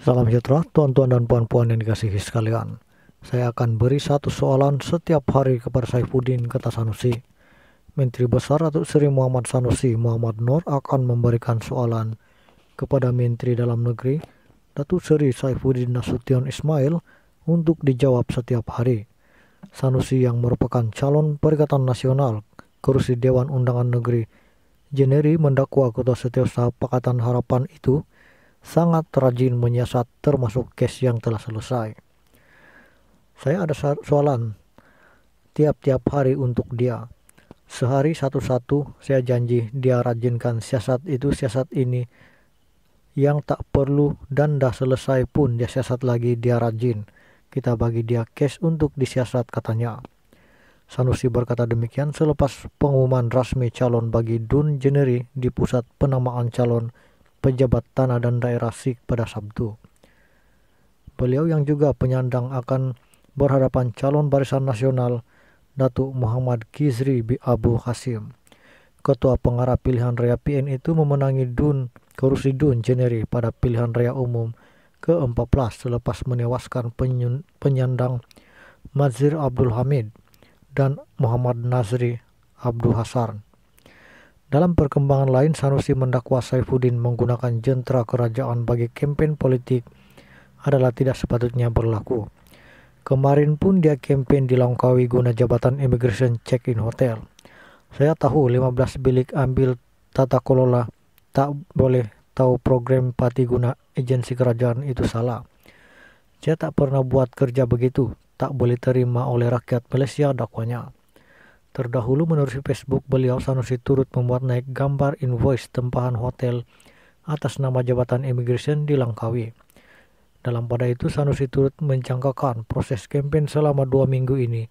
Salam sejahtera, tuan-tuan dan puan-puan yang dikasihi sekalian. Saya akan beri satu soalan setiap hari kepada Saifuddin kata Sanusi. Menteri Besar atau Sri Muhammad Sanusi Muhammad Nur akan memberikan soalan kepada Menteri Dalam Negeri Datu Seri Saifuddin Nasution Ismail untuk dijawab setiap hari. Sanusi yang merupakan calon Perikatan Nasional kursi Dewan Undangan Negeri Jeneri mendakwa Ketua Setiausaha Pakatan Harapan itu sangat rajin menyiasat termasuk case yang telah selesai. Saya ada soalan tiap-tiap hari untuk dia. Sehari satu-satu saya janji dia rajinkan siasat itu siasat ini yang tak perlu dan dah selesai pun dia siasat lagi dia rajin. Kita bagi dia case untuk disiasat katanya. Sanusi berkata demikian selepas pengumuman rasmi calon bagi Dun Jeneri di pusat penamaan calon pejabat tanah dan daerah Sik pada Sabtu. Beliau yang juga penyandang akan berhadapan calon barisan nasional Datuk Muhammad Kizri B. Abu Hasim. Ketua pengarah pilihan raya PN itu memenangi Dun Kursi Dun Jeneri pada pilihan raya umum ke-14 selepas menewaskan penyandang Mazir Abdul Hamid dan Muhammad Nazri Abdul Hasan. Dalam perkembangan lain, Sanusi mendakwa Saifuddin menggunakan jentera kerajaan bagi kampanye politik adalah tidak sepatutnya berlaku. Kemarin pun dia kampanye Langkawi guna jabatan Immigration Check-in Hotel. Saya tahu 15 bilik ambil tata kelola tak boleh tahu program pati guna agensi kerajaan itu salah. Saya tak pernah buat kerja begitu, tak boleh terima oleh rakyat Malaysia dakwanya. Terdahulu menerusi Facebook, beliau Sanusi turut membuat naik gambar invoice tempahan hotel atas nama Jabatan Immigration di Langkawi. Dalam pada itu, Sanusi turut mencangkakan proses kampanye selama dua minggu ini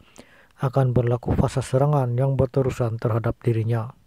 akan berlaku fase serangan yang berterusan terhadap dirinya.